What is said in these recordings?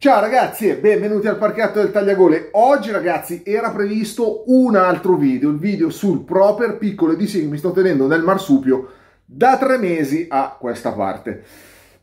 Ciao ragazzi e benvenuti al parchetto del Tagliagole. Oggi ragazzi era previsto un altro video, il video sul proper piccolo EDC che mi sto tenendo nel marsupio da tre mesi a questa parte.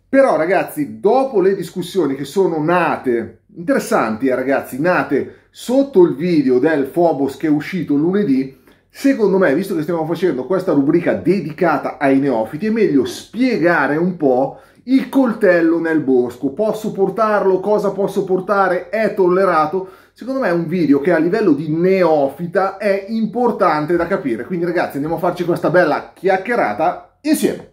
Però ragazzi, dopo le discussioni che sono nate, interessanti eh, ragazzi, nate sotto il video del Phobos che è uscito lunedì, secondo me, visto che stiamo facendo questa rubrica dedicata ai neofiti, è meglio spiegare un po' Il coltello nel bosco, posso portarlo? Cosa posso portare? È tollerato? Secondo me è un video che a livello di neofita è importante da capire. Quindi ragazzi andiamo a farci questa bella chiacchierata insieme.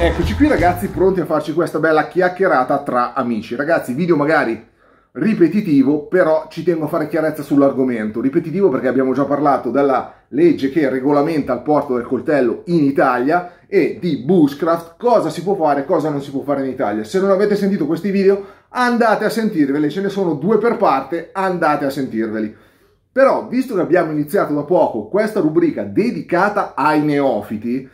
Eccoci qui ragazzi pronti a farci questa bella chiacchierata tra amici. Ragazzi video magari ripetitivo, però ci tengo a fare chiarezza sull'argomento. Ripetitivo perché abbiamo già parlato della legge che regolamenta il porto del coltello in Italia e di bushcraft, cosa si può fare e cosa non si può fare in Italia. Se non avete sentito questi video, andate a sentirveli, ce ne sono due per parte, andate a sentirveli. Però, visto che abbiamo iniziato da poco questa rubrica dedicata ai neofiti,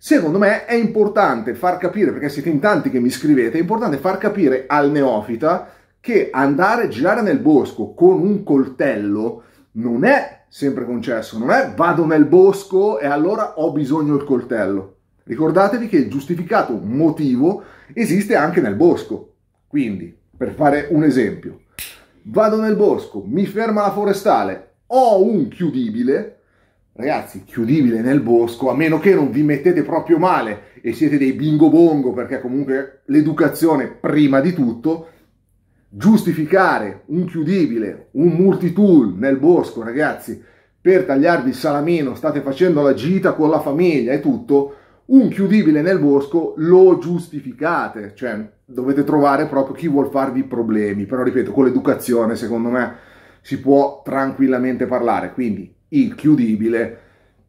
Secondo me è importante far capire, perché siete in tanti che mi scrivete, è importante far capire al neofita che andare a girare nel bosco con un coltello non è sempre concesso, non è vado nel bosco e allora ho bisogno del coltello. Ricordatevi che il giustificato motivo esiste anche nel bosco. Quindi, per fare un esempio, vado nel bosco, mi ferma la forestale, ho un chiudibile, ragazzi, chiudibile nel bosco, a meno che non vi mettete proprio male e siete dei bingo bongo, perché comunque l'educazione prima di tutto, giustificare un chiudibile, un multitool nel bosco, ragazzi, per tagliarvi il salamino, state facendo la gita con la famiglia e tutto, un chiudibile nel bosco lo giustificate, cioè dovete trovare proprio chi vuol farvi problemi, però ripeto, con l'educazione secondo me si può tranquillamente parlare, quindi il chiudibile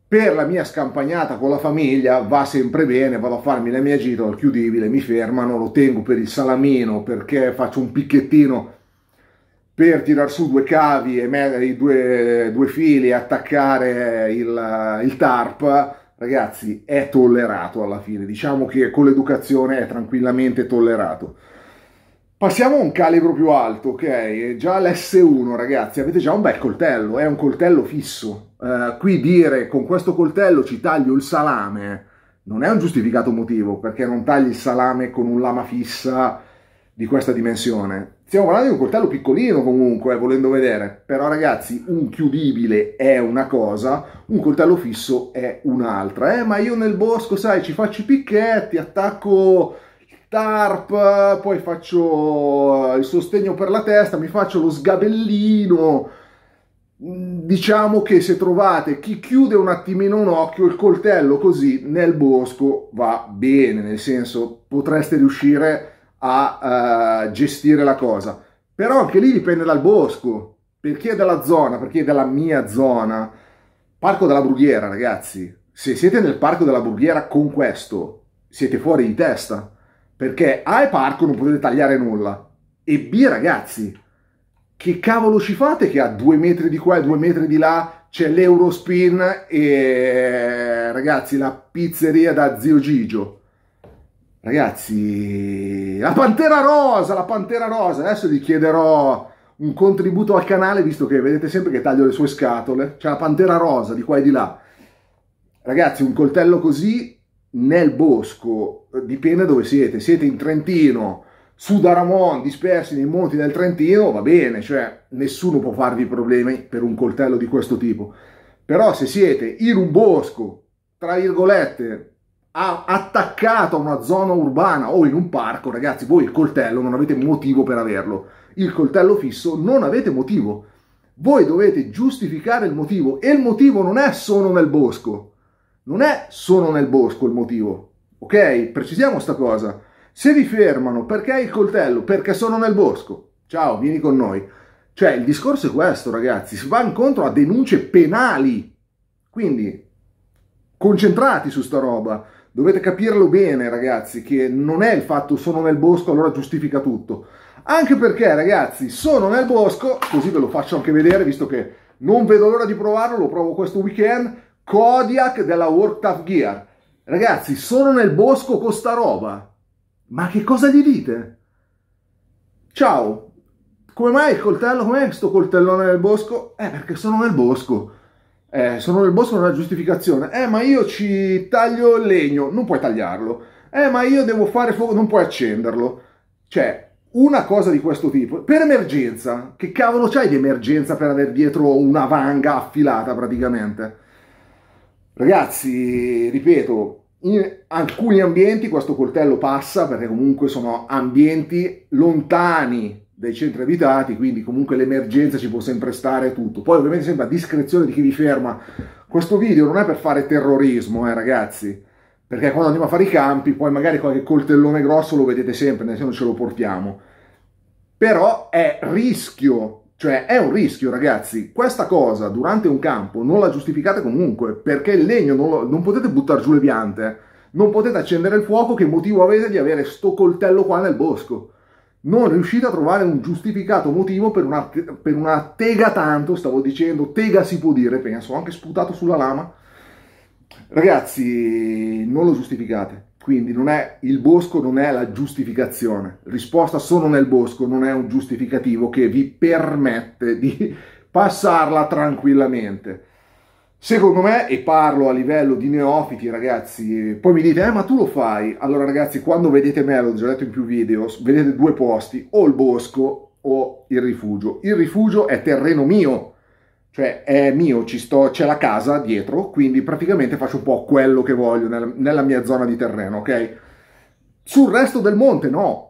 per la mia scampagnata con la famiglia va sempre bene, vado a farmi la mia gita al chiudibile, mi fermano, lo tengo per il salamino perché faccio un picchettino per tirar su due cavi e mettere i due, due, fili e attaccare il, il tarp, ragazzi, è tollerato alla fine. Diciamo che con l'educazione è tranquillamente tollerato. Passiamo a un calibro più alto, ok? Già l'S1, ragazzi, avete già un bel coltello, è un coltello fisso. Uh, qui dire con questo coltello ci taglio il salame non è un giustificato motivo, perché non tagli il salame con un lama fissa di questa dimensione. Stiamo parlando di un coltello piccolino comunque, volendo vedere. Però ragazzi, un chiudibile è una cosa, un coltello fisso è un'altra. Eh, ma io nel bosco, sai, ci faccio i picchetti, attacco tarp, poi faccio eh, il sostegno per la testa, mi faccio lo sgabellino. Mm, diciamo che se trovate chi chiude un attimino un occhio, il coltello così nel bosco va bene, nel senso potreste riuscire a uh, gestire la cosa. Però anche lì dipende dal bosco, perché della zona, perché della mia zona. Parco della Brughiera, ragazzi. Se siete nel parco della Brughiera con questo, siete fuori di testa perché A è parco, non potete tagliare nulla. E B, ragazzi, che cavolo ci fate che a due metri di qua e due metri di là c'è l'Eurospin e, ragazzi, la pizzeria da Zio Gigio? Ragazzi, la Pantera Rosa, la Pantera Rosa. Adesso gli chiederò un contributo al canale, visto che vedete sempre che taglio le sue scatole. C'è la Pantera Rosa di qua e di là. Ragazzi, un coltello così nel bosco, eh, dipende da dove siete, siete in Trentino, su Daramon, dispersi nei monti del Trentino, va bene, cioè nessuno può farvi problemi per un coltello di questo tipo. Però se siete in un bosco, tra virgolette, attaccato a una zona urbana o in un parco, ragazzi, voi il coltello non avete motivo per averlo. Il coltello fisso non avete motivo. Voi dovete giustificare il motivo e il motivo non è solo nel bosco non è sono nel bosco il motivo, ok? Precisiamo questa cosa. Se vi fermano perché hai il coltello, perché sono nel bosco, ciao, vieni con noi. Cioè, il discorso è questo, ragazzi, si va incontro a denunce penali. Quindi, concentrati su sta roba. Dovete capirlo bene, ragazzi, che non è il fatto sono nel bosco, allora giustifica tutto. Anche perché, ragazzi, sono nel bosco, così ve lo faccio anche vedere, visto che non vedo l'ora di provarlo, lo provo questo weekend Kodiak della Work Tough Gear. Ragazzi, sono nel bosco con sta roba. Ma che cosa gli dite? Ciao, come mai il coltello? Com'è questo coltellone nel bosco? Eh, perché sono nel bosco. Eh, sono nel bosco non è una giustificazione. Eh, ma io ci taglio il legno. Non puoi tagliarlo. Eh, ma io devo fare fuoco. Non puoi accenderlo. Cioè, una cosa di questo tipo, per emergenza, che cavolo c'hai di emergenza per avere dietro una vanga affilata praticamente? Ragazzi, ripeto, in alcuni ambienti questo coltello passa perché comunque sono ambienti lontani dai centri abitati, quindi comunque l'emergenza ci può sempre stare tutto. Poi ovviamente sempre a discrezione di chi vi ferma. Questo video non è per fare terrorismo, eh ragazzi, perché quando andiamo a fare i campi poi magari qualche coltellone grosso lo vedete sempre, nel senso ce lo portiamo. Però è rischio cioè è un rischio ragazzi, questa cosa durante un campo non la giustificate comunque perché il legno non, lo, non potete buttare giù le piante, non potete accendere il fuoco, che motivo avete di avere sto coltello qua nel bosco? Non riuscite a trovare un giustificato motivo per una, per una tega tanto, stavo dicendo, tega si può dire, penso, anche sputato sulla lama. Ragazzi, non lo giustificate. Quindi è, il bosco non è la giustificazione. Risposta solo nel bosco non è un giustificativo che vi permette di passarla tranquillamente. Secondo me, e parlo a livello di neofiti, ragazzi, poi mi dite, eh, ma tu lo fai? Allora, ragazzi, quando vedete me, l'ho già detto in più video, vedete due posti, o il bosco o il rifugio. Il rifugio è terreno mio, cioè è mio, sto, c'è la casa dietro, quindi praticamente faccio un po' quello che voglio nel, nella mia zona di terreno, ok? Sul resto del monte no,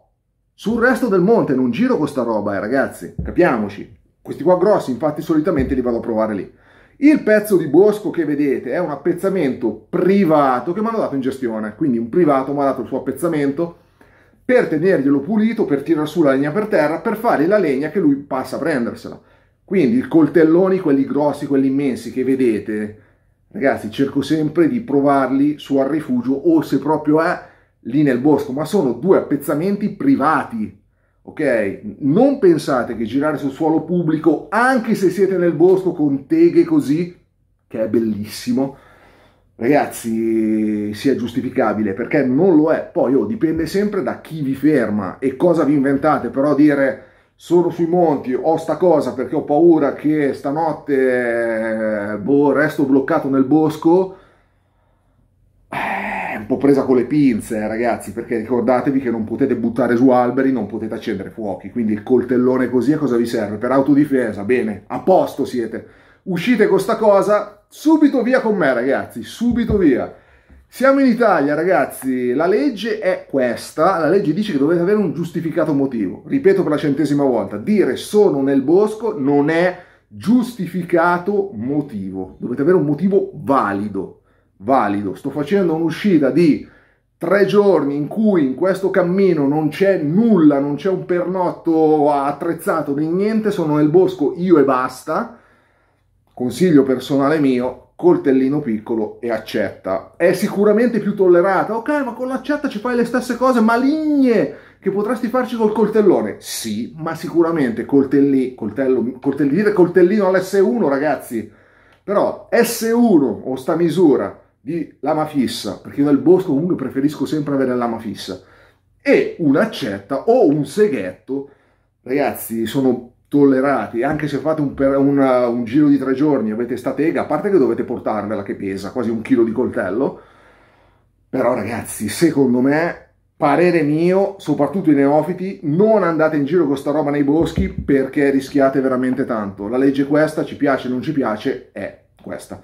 sul resto del monte non giro questa roba, eh, ragazzi, capiamoci. Questi qua grossi, infatti, solitamente li vado a provare lì. Il pezzo di bosco che vedete è un appezzamento privato che mi hanno dato in gestione, quindi un privato mi ha dato il suo appezzamento per tenerglielo pulito, per tirare su la legna per terra, per fare la legna che lui passa a prendersela quindi i coltelloni, quelli grossi, quelli immensi che vedete, ragazzi, cerco sempre di provarli su al rifugio o se proprio è lì nel bosco, ma sono due appezzamenti privati. Ok? Non pensate che girare sul suolo pubblico, anche se siete nel bosco con teghe così, che è bellissimo, ragazzi, sia giustificabile, perché non lo è. Poi oh, dipende sempre da chi vi ferma e cosa vi inventate, però dire sono sui monti, ho sta cosa perché ho paura che stanotte eh, boh, resto bloccato nel bosco. È eh, un po' presa con le pinze, ragazzi, perché ricordatevi che non potete buttare su alberi, non potete accendere fuochi, quindi il coltellone così a cosa vi serve? Per autodifesa, bene, a posto siete. Uscite con sta cosa, subito via con me, ragazzi, subito via siamo in Italia, ragazzi. La legge è questa. La legge dice che dovete avere un giustificato motivo. Ripeto per la centesima volta: dire sono nel bosco non è giustificato motivo. Dovete avere un motivo valido. Valido. Sto facendo un'uscita di tre giorni in cui in questo cammino non c'è nulla, non c'è un pernotto attrezzato né niente. Sono nel bosco io e basta. Consiglio personale mio, coltellino piccolo e accetta. È sicuramente più tollerata. Ok, ma con l'accetta ci fai le stesse cose maligne che potresti farci col coltellone. Sì, ma sicuramente coltelli, coltello, coltelli, dire coltellino all'S1, ragazzi. Però S1 o sta misura di lama fissa, perché io nel bosco comunque preferisco sempre avere lama fissa, e un'accetta o un seghetto, ragazzi, sono tollerati, anche se fate un, per, un, un giro di tre giorni, avete sta tega, a parte che dovete portarvela che pesa quasi un chilo di coltello, però ragazzi, secondo me parere mio, soprattutto i neofiti, non andate in giro con sta roba nei boschi perché rischiate veramente tanto. La legge è questa, ci piace o non ci piace, è questa.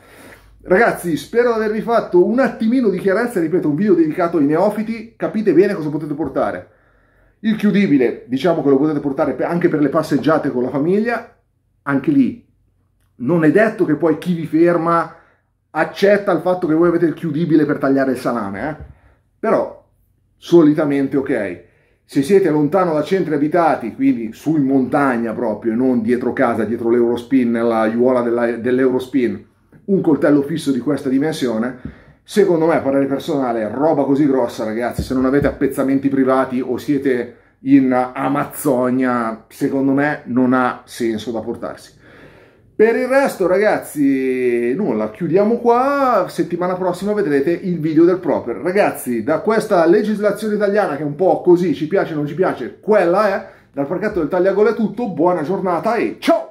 Ragazzi, spero di avervi fatto un attimino di chiarezza, ripeto, un video dedicato ai neofiti, capite bene cosa potete portare. Il chiudibile, diciamo che lo potete portare anche per le passeggiate con la famiglia, anche lì non è detto che poi chi vi ferma accetta il fatto che voi avete il chiudibile per tagliare il salame, eh? però solitamente ok. Se siete lontano da centri abitati, quindi su in montagna proprio, e non dietro casa, dietro l'Eurospin, nella aiuola dell'Eurospin, un coltello fisso di questa dimensione, Secondo me, a parere personale, roba così grossa, ragazzi, se non avete appezzamenti privati o siete in Amazzonia, secondo me non ha senso da portarsi. Per il resto, ragazzi, nulla, chiudiamo qua. Settimana prossima vedrete il video del proper. Ragazzi, da questa legislazione italiana che è un po' così, ci piace o non ci piace, quella è. Dal parchetto del tagliagolo è tutto, buona giornata e ciao!